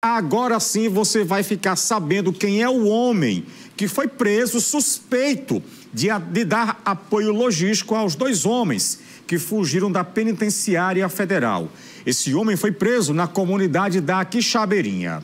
Agora sim você vai ficar sabendo quem é o homem que foi preso suspeito de, de, dar apoio logístico aos dois homens que fugiram da penitenciária federal. Esse homem foi preso na comunidade da Quixabeirinha.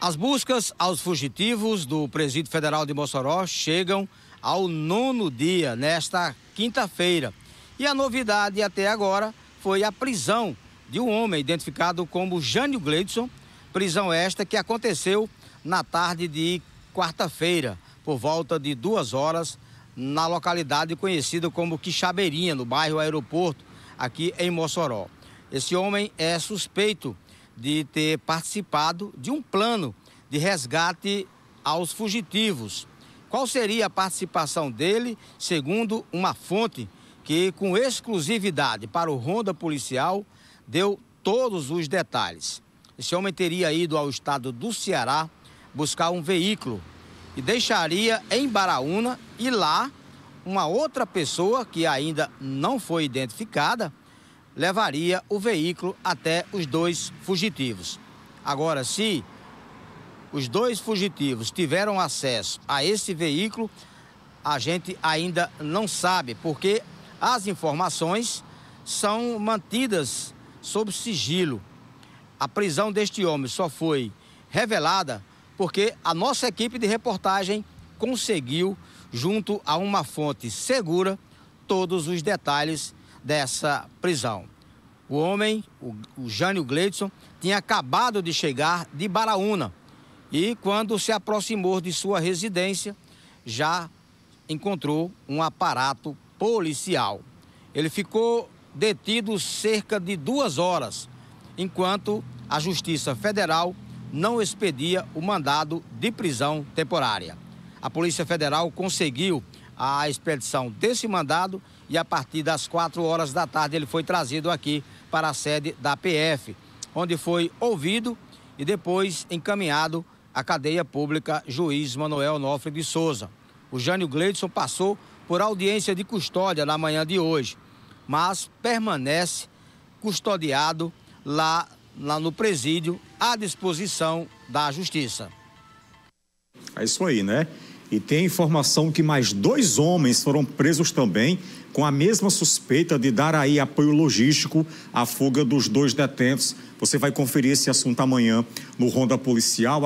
As buscas aos fugitivos do Presídio Federal de Mossoró chegam ao nono dia nesta quinta-feira. E a novidade até agora foi a prisão de um homem identificado como Jânio Gleidson, prisão esta que aconteceu na tarde de quarta-feira, por volta de duas horas, na localidade conhecida como Quixabeirinha, no bairro Aeroporto, aqui em Mossoró. Esse homem é suspeito de ter participado de um plano de resgate aos fugitivos. Qual seria a participação dele, segundo uma fonte que com exclusividade para o Ronda Policial deu todos os detalhes. Esse homem teria ido ao estado do Ceará buscar um veículo e deixaria em Baraúna e lá uma outra pessoa que ainda não foi identificada levaria o veículo até os dois fugitivos. Agora, se os dois fugitivos tiveram acesso a esse veículo, a gente ainda não sabe, porque as informações são mantidas sob sigilo. A prisão deste homem só foi revelada porque a nossa equipe de reportagem conseguiu, junto a uma fonte segura, todos os detalhes dessa prisão. O homem, o, o Jânio Gleidson, tinha acabado de chegar de Baraúna e, quando se aproximou de sua residência, já encontrou um aparato policial. Ele ficou detido cerca de duas horas, enquanto a Justiça Federal não expedia o mandado de prisão temporária. A Polícia Federal conseguiu a expedição desse mandado e a partir das quatro horas da tarde ele foi trazido aqui para a sede da PF, onde foi ouvido e depois encaminhado à cadeia pública Juiz Manuel Nofre de Souza. O Jânio Gleidson passou por audiência de custódia na manhã de hoje, mas permanece custodiado lá, lá no presídio à disposição da Justiça. É isso aí, né? E tem informação que mais dois homens foram presos também com a mesma suspeita de dar aí apoio logístico à fuga dos dois detentos. Você vai conferir esse assunto amanhã no Ronda Policial.